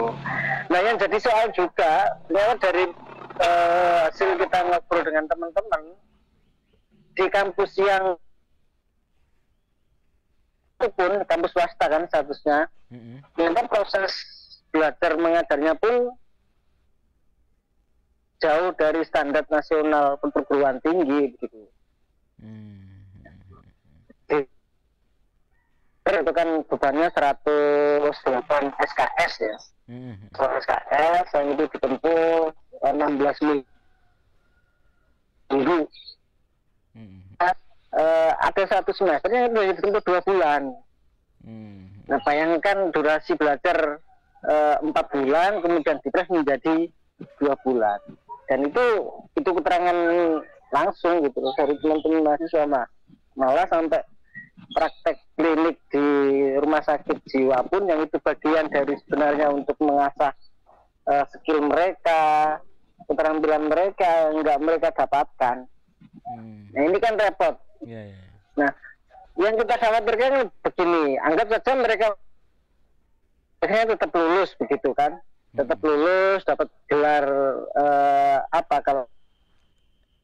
Speaker 3: Nah yang jadi soal juga, lewat dari uh, hasil kita ngobrol dengan teman-teman di kampus yang itu pun kampus swasta kan statusnya, mm -hmm. proses belajar mengajarnya pun jauh dari standar nasional perguruan tinggi begitu. Hmm. itu kan bebannya 108 SKS ya. Hmm. SKS yang itu ditempuh 16 minggu. Hmm. Eh, ada satu semesternya itu ditempuh dua bulan. Hmm. Nah bayangkan durasi belajar eh, empat uh, bulan kemudian dipres menjadi dua bulan dan itu itu keterangan langsung gitu loh dari teman-teman mahasiswa mah malah sampai praktek klinik di rumah sakit jiwa pun yang itu bagian dari sebenarnya untuk mengasah uh, skill mereka keterampilan mereka yang nggak mereka dapatkan hmm. nah ini kan repot yeah, yeah. nah yang kita khawatirkan begini anggap saja mereka biasanya tetap lulus begitu kan tetap lulus dapat gelar uh, apa kalau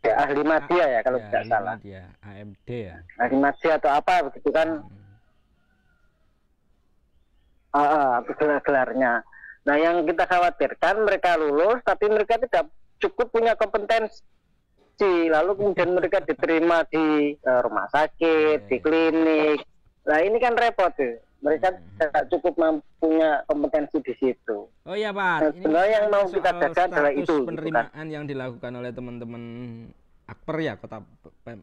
Speaker 3: ya, ahli madya ya kalau ya, tidak salah madya,
Speaker 1: AMD ya
Speaker 3: ahli madya atau apa begitu kan hmm. ah, ah gelarnya nah yang kita khawatirkan mereka lulus tapi mereka tidak cukup punya kompetensi lalu kemudian mereka diterima di eh, rumah sakit di iya, iya. klinik nah ini kan repot tuh mereka hmm. tidak cukup mempunyai kompetensi di situ.
Speaker 1: Oh iya Pak. Nah, sebenarnya yang mau kita jaga adalah itu. penerimaan gitu kan. yang dilakukan oleh teman-teman Akper ya kota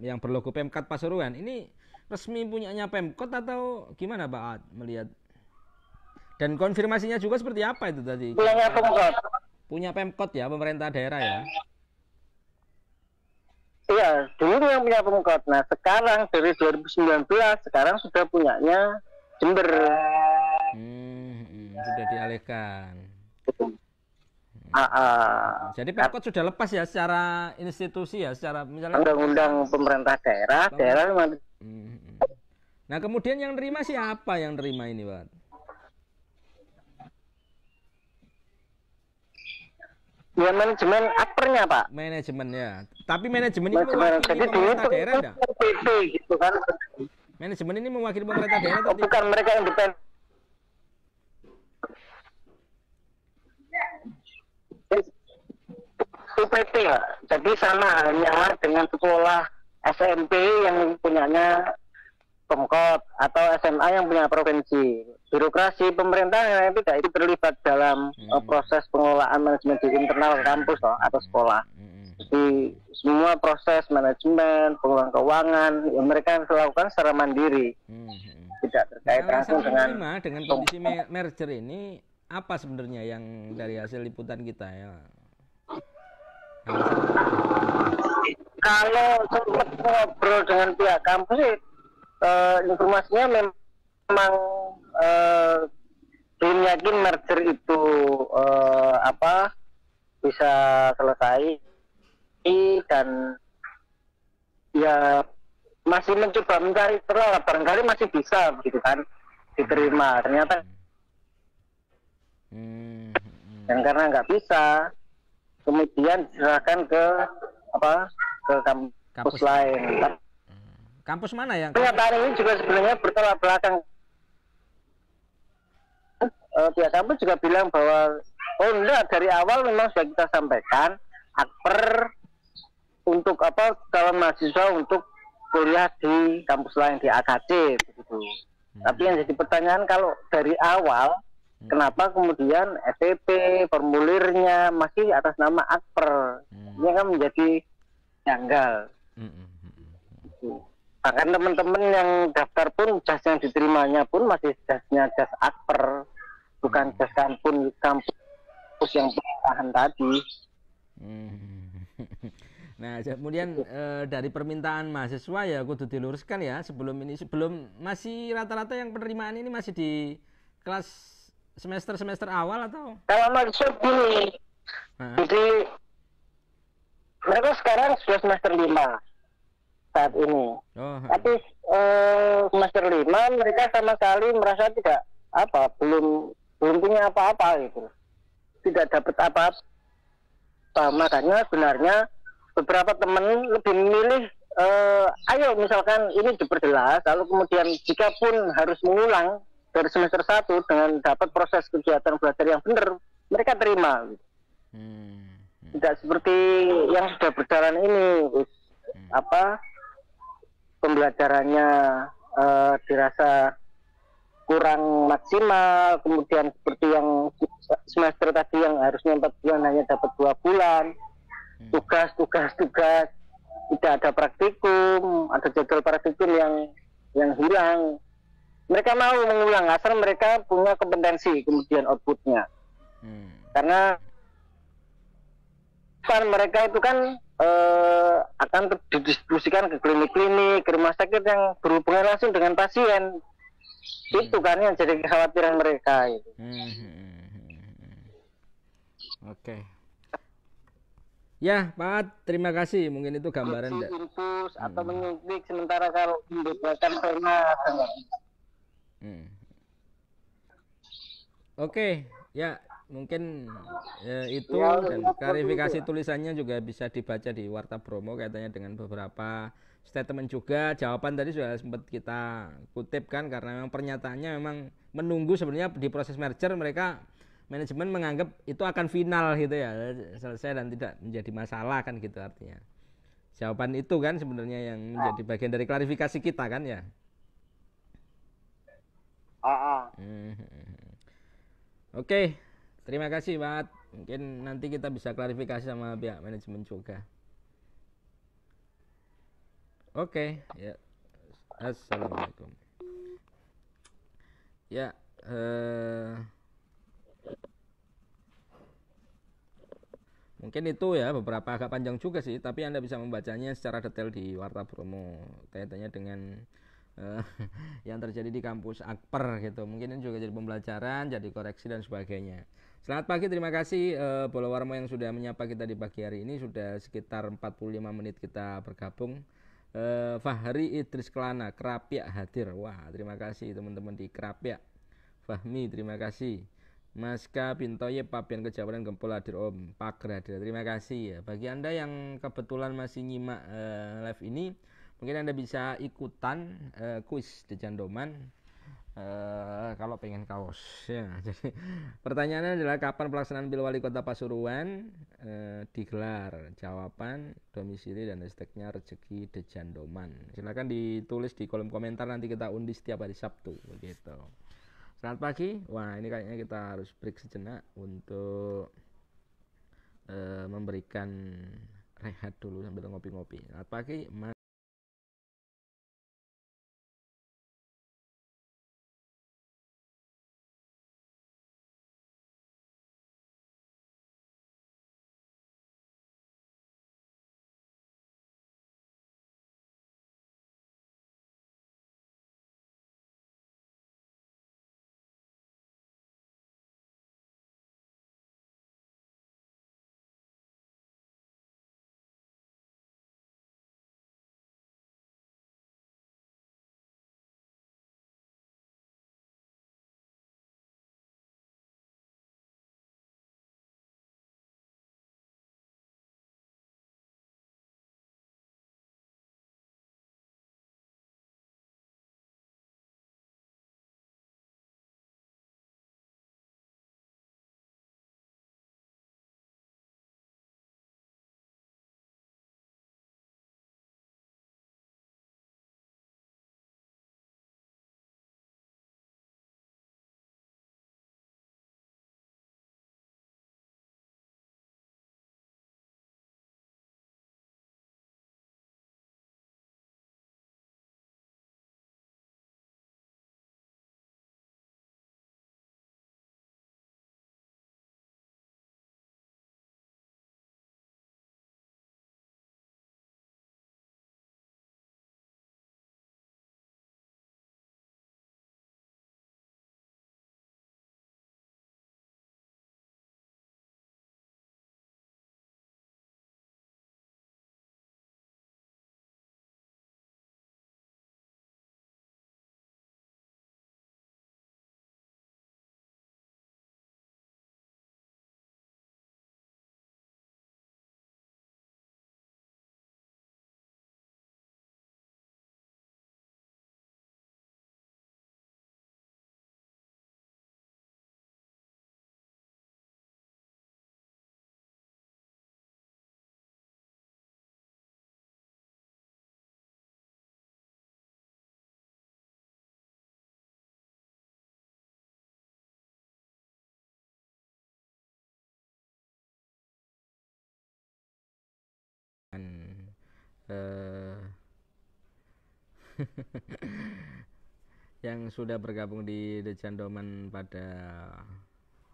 Speaker 1: yang berlogo Pemkat Pasuruan ini resmi punyanya Pemkot atau gimana Pak Ad melihat dan konfirmasinya juga seperti apa itu tadi? Punya Pemkot. Punya Pemkot ya pemerintah daerah ya.
Speaker 3: Iya, dulu yang punya Pemkot. Nah, sekarang dari 2019 sekarang sudah punyanya
Speaker 1: Jember. Hmm, hmm, sudah dialihkan. Uh, Jadi Pemkot sudah lepas ya secara institusi ya, secara misalnya undang-undang pemerintah daerah, daerah hmm, hmm, hmm. Nah, kemudian yang terima siapa yang terima ini, Pak? Ya manajemen apernya pak. Manajemen ya, Tapi manajemen, manajemen. Jadi dulu itu daerah, PP gitu kan. Manajemen ini mewakili pemerintah daerah atau bukan mereka yang depend
Speaker 3: UPT ya. Jadi sama halnya dengan sekolah SMP yang punyanya Pemkot atau SMA yang punya provinsi. Birokrasi pemerintah yang tidak itu terlibat dalam hmm. Eh, proses pengelolaan manajemen di internal kampus loh, atau sekolah. Hmm, hmm, hmm. Jadi semua proses manajemen, pengelolaan keuangan, ya mereka yang secara mandiri. Hmm, hmm. Tidak terkait nah, langsung dengan
Speaker 1: dengan kondisi merger ini apa sebenarnya yang dari hasil liputan kita ya?
Speaker 3: Kalau sempat ngobrol dengan pihak kampus uh, informasinya memang uh, eh, yakin merger itu uh, apa bisa selesai dan ya masih mencoba mencari terus barangkali masih bisa gitu kan diterima hmm. ternyata hmm. dan karena nggak bisa kemudian diserahkan ke apa ke kampus, kampus. lain
Speaker 1: Kampus mana yang? Pernyataan ini juga sebenarnya
Speaker 3: bertolak belakang. Uh, pihak kampus juga bilang bahwa oh enggak dari awal memang sudah kita sampaikan akper untuk apa kalau mahasiswa untuk kuliah di kampus lain di AKC begitu. Hmm. Tapi yang jadi pertanyaan kalau dari awal hmm. kenapa kemudian STP formulirnya masih atas nama akper? Hmm. Ini kan menjadi janggal. Hmm. hmm bahkan teman-teman yang daftar pun jas yang diterimanya pun masih jasnya jas akper bukan hmm. jas kampun kampus yang bertahan tadi hmm.
Speaker 1: nah kemudian e, dari permintaan mahasiswa ya kudu diluruskan ya sebelum ini sebelum masih rata-rata yang penerimaan ini masih di kelas semester semester awal atau kalau maksud ini
Speaker 3: nah. jadi mereka sekarang sudah semester lima saat ini. Oh. Tapi eh, semester lima mereka sama sekali merasa tidak apa, belum belum punya apa-apa gitu, tidak dapat apa-apa. Makanya sebenarnya beberapa teman lebih memilih eh, ayo misalkan ini diperjelas lalu kemudian jika pun harus mengulang dari semester satu dengan dapat proses kegiatan belajar yang benar mereka terima gitu. hmm, hmm. tidak seperti yang sudah berjalan ini gitu. hmm. apa pembelajarannya uh, dirasa kurang maksimal, kemudian seperti yang semester tadi yang harusnya empat bulan hanya dapat dua bulan, tugas, tugas, tugas, tidak ada praktikum, ada jadwal praktikum yang yang hilang. Mereka mau mengulang asal mereka punya kompetensi kemudian outputnya. Hmm. Karena kan mereka itu kan eh, akan didistribusikan ke klinik-klinik, ke rumah sakit yang berhubungan langsung dengan pasien. Hmm. Itu kan yang jadi kekhawatiran mereka. Gitu. Hmm, hmm, hmm, hmm.
Speaker 1: Oke. Okay. Ya, Pak, terima kasih. Mungkin itu gambaran. Infus, infus hmm.
Speaker 3: atau menyuntik sementara kalau membutuhkan pernah.
Speaker 1: Hmm. Oke, okay. ya mungkin ya, itu ya, dan ya, klarifikasi ya. tulisannya juga bisa dibaca di Warta Bromo katanya dengan beberapa statement juga jawaban tadi sudah sempat kita kutipkan karena memang pernyataannya memang menunggu sebenarnya di proses merger mereka manajemen menganggap itu akan final gitu ya selesai dan tidak menjadi masalah kan gitu artinya jawaban itu kan sebenarnya yang menjadi bagian dari klarifikasi kita kan ya ah, ah. Hmm. hmm, hmm. oke Terima kasih Pak. Mungkin nanti kita bisa klarifikasi sama pihak manajemen juga. Oke, okay, ya. Assalamualaikum. Ya, eh, mungkin itu ya beberapa agak panjang juga sih, tapi Anda bisa membacanya secara detail di Warta Promo kaitannya dengan eh, yang terjadi di kampus Akper gitu. Mungkin ini juga jadi pembelajaran, jadi koreksi dan sebagainya. Selamat pagi, terima kasih uh, eh, Bola Warmo yang sudah menyapa kita di pagi hari ini sudah sekitar 45 menit kita bergabung. Uh, Fahri Idris Kelana, Kerapiak hadir. Wah, terima kasih teman-teman di Kerapiak. Fahmi, terima kasih. Maska Pintoye Papian Kejawaran Gempol hadir Om Pak hadir. Terima kasih ya. Bagi Anda yang kebetulan masih nyimak uh, live ini, mungkin Anda bisa ikutan uh, kuis di Jandoman Eh, kalau pengen kaos ya. Jadi pertanyaannya adalah kapan pelaksanaan pil wali kota Pasuruan uh, digelar? Jawaban domisili dan hashtagnya rezeki dejandoman. Silakan ditulis di kolom komentar nanti kita undi setiap hari Sabtu begitu. Selamat pagi. Wah ini kayaknya kita harus break sejenak untuk uh, memberikan rehat dulu sambil ngopi-ngopi. Selamat pagi. Mas uh, yang sudah bergabung di The Jandoman pada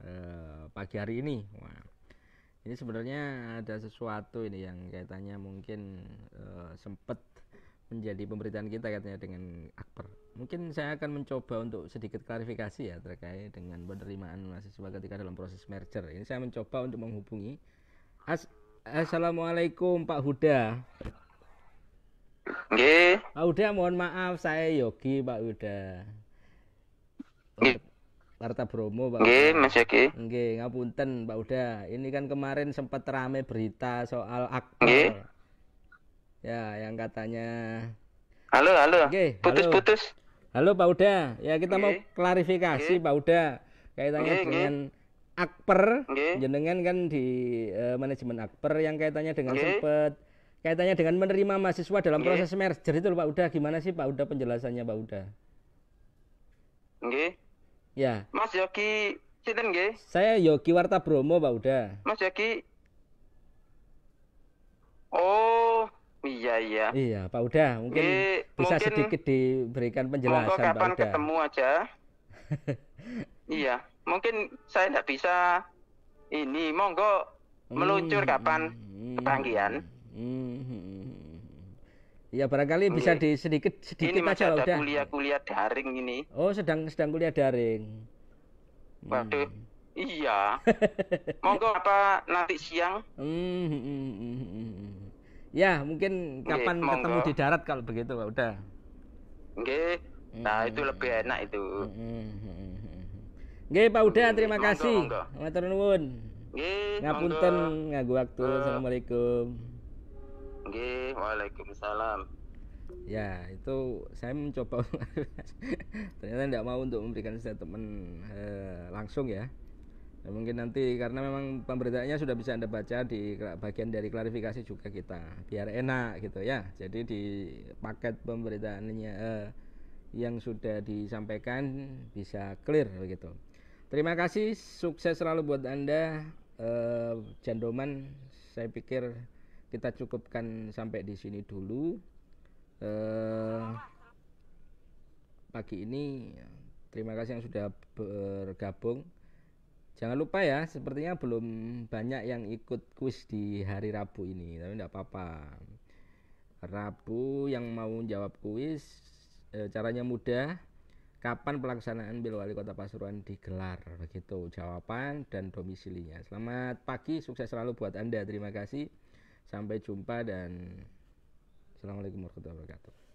Speaker 1: uh, pagi hari ini. Wah. Ini sebenarnya ada sesuatu ini yang kaitannya mungkin uh, eh, sempat menjadi pemberitaan kita katanya dengan Akbar. Mungkin saya akan mencoba untuk sedikit klarifikasi ya terkait dengan penerimaan mahasiswa ketika dalam proses merger. Ini saya mencoba untuk menghubungi As Assalamualaikum Pak Huda. Oke. Pak Huda mohon maaf saya Yogi Pak Huda. Warta Bromo Pak. Oke Mas Yogi. Oke ngapunten Pak Huda. Ini kan kemarin sempat rame berita soal aktor. Ya, yang katanya Halo, halo. Nggih, putus-putus. Halo. Pak Huda. Ya, kita Nge. mau klarifikasi Nge. Pak Huda. kaitannya Nge. dengan Nge. Akper okay. jenengan kan di uh, manajemen Akper yang kaitannya dengan okay. sempet kaitannya dengan menerima mahasiswa dalam okay. proses merger itu Pak Uda gimana sih Pak Uda penjelasannya Pak Uda? Okay. Ya. Mas Yogi sinten nggih? Saya Yogi Warta Bromo Pak Uda. Mas Yogi Oh, iya iya. Iya, Pak Uda, mungkin okay. bisa mungkin sedikit diberikan penjelasan Pak Uda. kapan ketemu aja. iya mungkin saya tidak bisa ini monggo
Speaker 3: hmm, meluncur hmm,
Speaker 1: kapan hmm, hmm. Ya barangkali bisa bisa di sedikit sedikit ini masih ada ya.
Speaker 2: kuliah-kuliah daring ini.
Speaker 1: Oh, sedang sedang kuliah daring.
Speaker 2: Waduh. Iya. Monggo apa nanti siang?
Speaker 1: ya, mungkin kapan Nge, ketemu di darat kalau begitu, Udah.
Speaker 2: Oke, Nah, itu lebih enak itu. Hmm, hmm, hmm.
Speaker 1: Oke Pak Uda terima kasih. Matur nuwun.
Speaker 2: Nggih. Ngapunten
Speaker 1: ngaku waktu. Eh. Assalamualaikum.
Speaker 2: Nggih, Waalaikumsalam.
Speaker 1: Ya, itu saya mencoba ternyata tidak mau untuk memberikan statement eh, langsung ya. Nah, Mungkin nanti karena memang pemberitaannya sudah bisa Anda baca di bagian dari klarifikasi juga kita biar enak gitu ya. Jadi di paket pemberitaannya eh, yang sudah disampaikan bisa clear begitu. Terima kasih, sukses selalu buat Anda. Uh, Jandoman, saya pikir kita cukupkan sampai di sini dulu. Uh, pagi ini, terima kasih yang sudah bergabung. Jangan lupa ya, sepertinya belum banyak yang ikut kuis di hari Rabu ini, tapi tidak apa-apa. Rabu yang mau jawab kuis, uh, caranya mudah Kapan pelaksanaan bil wali kota Pasuruan digelar? Begitu jawaban dan domisilinya. Selamat pagi, sukses selalu buat Anda. Terima kasih. Sampai jumpa dan Assalamualaikum warahmatullahi wabarakatuh.